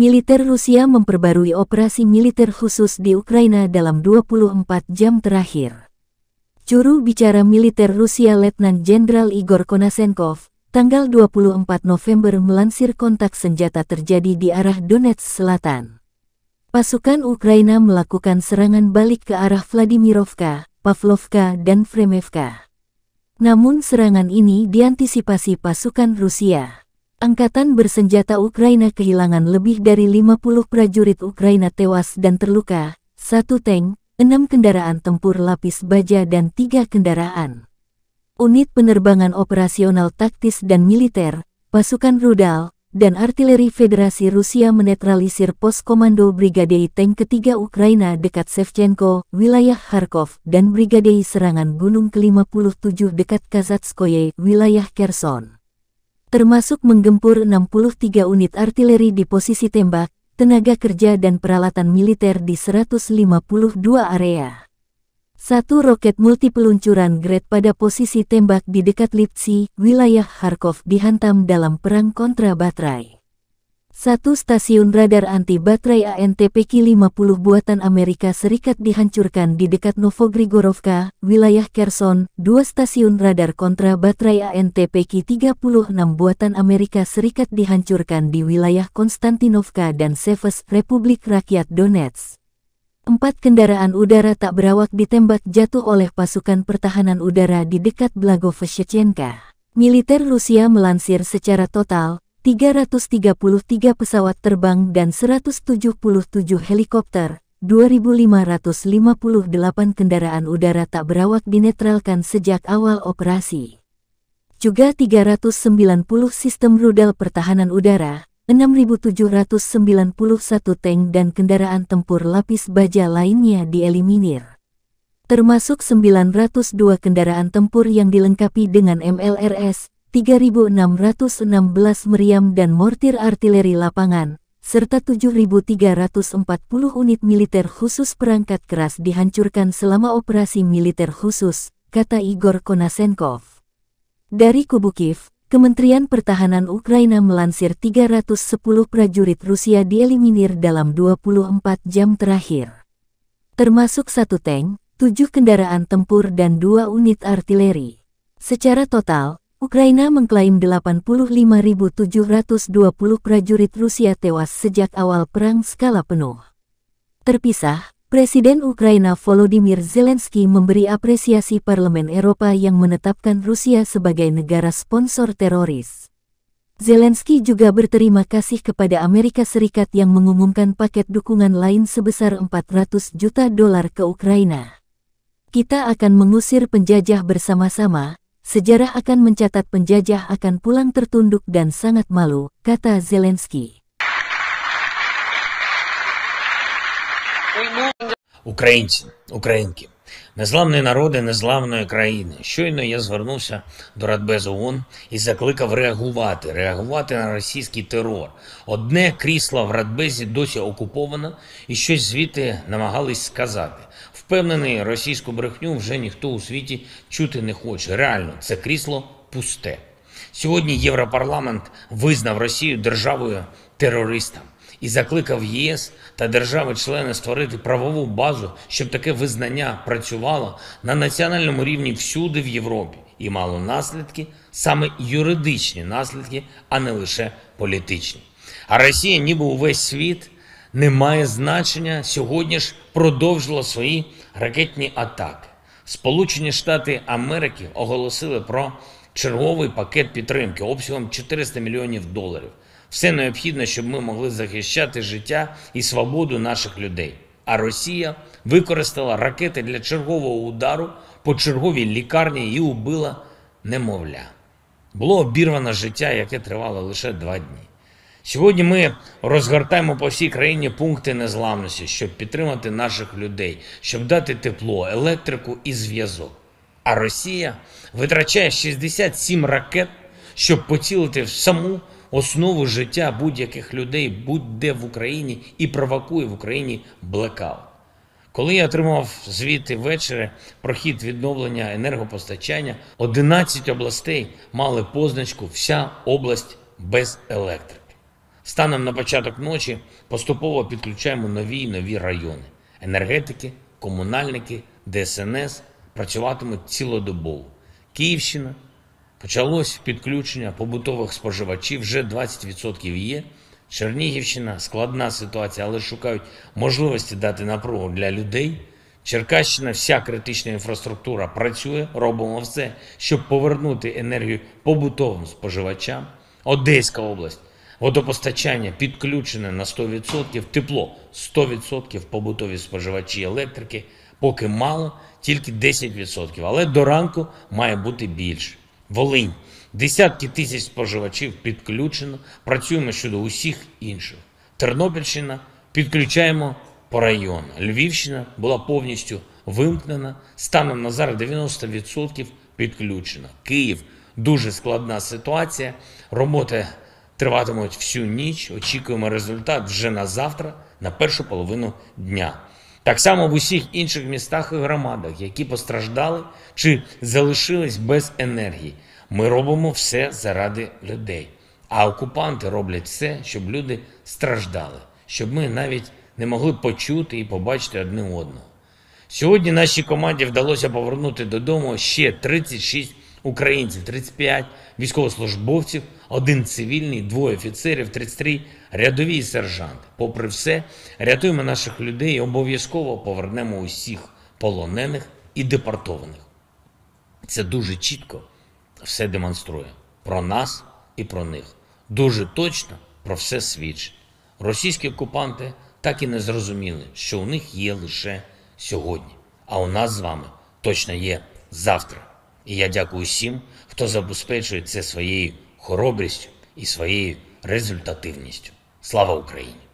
militer Rusia memperbarui operasi militer khusus di Ukraina dalam 24 jam terakhir. Juru bicara militer Rusia Letnan Jenderal Igor Konasenkov, tanggal 24 November melansir kontak senjata terjadi di arah Donetsk Selatan. Pasukan Ukraina melakukan serangan balik ke arah Vladimirovka, Pavlovka, dan Fremevka. Namun serangan ini diantisipasi pasukan Rusia. Angkatan bersenjata Ukraina kehilangan lebih dari 50 prajurit Ukraina tewas dan terluka, satu tank, enam kendaraan tempur lapis baja dan tiga kendaraan. Unit penerbangan operasional taktis dan militer, pasukan rudal, dan artileri Federasi Rusia menetralisir pos komando Brigade Tank ketiga Ukraina dekat Shevchenko, wilayah Kharkov, dan Brigade Serangan Gunung ke-57 dekat Kazatskoye, wilayah Kherson termasuk menggempur 63 unit artileri di posisi tembak, tenaga kerja dan peralatan militer di 152 area. Satu roket multi peluncuran grade pada posisi tembak di dekat Lipsi, wilayah Kharkov dihantam dalam perang kontra baterai. Satu stasiun radar anti-baterai ANTPK 50 buatan Amerika Serikat dihancurkan di dekat Novogrigorovka, wilayah Kherson. Dua stasiun radar kontra baterai ANTPK 36 buatan Amerika Serikat dihancurkan di wilayah Konstantinovka dan Seves, Republik Rakyat Donetsk. Empat kendaraan udara tak berawak ditembak jatuh oleh pasukan pertahanan udara di dekat Blagoveshchenka. Militer Rusia melansir secara total, 333 pesawat terbang dan 177 helikopter, 2.558 kendaraan udara tak berawak dinetralkan sejak awal operasi. Juga 390 sistem rudal pertahanan udara, 6.791 tank dan kendaraan tempur lapis baja lainnya dieliminir. Termasuk 902 kendaraan tempur yang dilengkapi dengan MLRS, 3.616 meriam dan mortir artileri lapangan, serta 7.340 unit militer khusus perangkat keras dihancurkan selama operasi militer khusus, kata Igor Konasenkov. Dari kubu Kiev, Kementerian Pertahanan Ukraina melansir 310 prajurit Rusia dieliminir dalam 24 jam terakhir. Termasuk satu tank, tujuh kendaraan tempur dan dua unit artileri. Secara total, Ukraina mengklaim 85.720 prajurit Rusia tewas sejak awal perang skala penuh. Terpisah, Presiden Ukraina Volodymyr Zelensky memberi apresiasi Parlemen Eropa yang menetapkan Rusia sebagai negara sponsor teroris. Zelensky juga berterima kasih kepada Amerika Serikat yang mengumumkan paket dukungan lain sebesar 400 juta dolar ke Ukraina. Kita akan mengusir penjajah bersama-sama, Sejarah akan mencatat penjajah akan pulang tertunduk dan sangat malu, kata Zelensky. Українці, українки, незламні народи незламної країни. Щойно я звернувся до Радбезу ООН і закликав реагувати, реагувати на російський терор. Одне крісло в Радбезі досі окуповано, і щось звідти намагались сказати. Впевнений, російську брехню вже ніхто у світі чути не хоче. Реально, це крісло пусте. Сьогодні Європарламент визнав Росію державою терористам і закликав ЄС та держави-члени створити правову базу, щоб таке визнання працювало на національному рівні всюди в Європі і мало наслідки, саме юридичні наслідки, а не лише політичні. А Росія, ніби увесь світ не має значення сьогодні ж продовжила свої ракетні атаки. Сполучені Штати Америки оголосили про черговий пакет підтримки обсягом 400 мільйонів доларів. Все необхідне, щоб ми могли захищати життя і свободу наших людей. А Росія використала ракети для чергового удару по черговій лікарні і убила немовля. Було обірвано життя, яке тривало лише два дні. Сьогодні ми розгортаємо по всій країні пункти незламності, щоб підтримати наших людей, щоб дати тепло, електрику і зв'язок. А Росія витрачає 67 ракет, щоб поцілити в саму основу життя будь-яких людей будь-де в Україні і провокує в Україні блекаут. Коли я отримав звідти ввечері про хід відновлення енергопостачання, 11 областей мали позначку Вся область без електрики. Станом на початок ночі поступово підключаємо нові і нові райони. Енергетики, комунальники, ДСНС працюватимуть цілодобово. Київщина почалось підключення побутових споживачів, вже 20% є. Чернігівщина складна ситуація, але шукають можливості дати напругу для людей. Черкащина, вся критична інфраструктура працює, робимо все, щоб повернути енергію побутовим споживачам. Одеська область водопостачання підключене на 100%, тепло 100%, побутові споживачі електрики, поки мало, тільки 10%. Але до ранку має бути більше. Волинь. Десятки тисяч споживачів підключено. Працюємо щодо усіх інших. Тернопільщина підключаємо по району. Львівщина була повністю вимкнена. Станом на зараз 90% підключена. Київ дуже складна ситуація. Роботи триватимуть всю ніч. Очікуємо результат вже на завтра, на першу половину дня. Так само в усіх інших містах і громадах, які постраждали чи залишились без енергії. Ми робимо все заради людей. А окупанти роблять все, щоб люди страждали, щоб ми навіть не могли почути і побачити одне одного. Сьогодні нашій команді вдалося повернути додому ще 36 українців 35, військовослужбовців, один цивільний, двоє офіцерів, 33 рядові і сержанти. Попри все, рятуємо наших людей і обов'язково повернемо усіх полонених і депортованих. Це дуже чітко все демонструє про нас і про них. Дуже точно про все свідчить. Російські окупанти так і не зрозуміли, що у них є лише сьогодні, а у нас з вами точно є завтра. І я дякую всім, хто забезпечує це своєю хоробрістю і своєю результативністю. Слава Україні!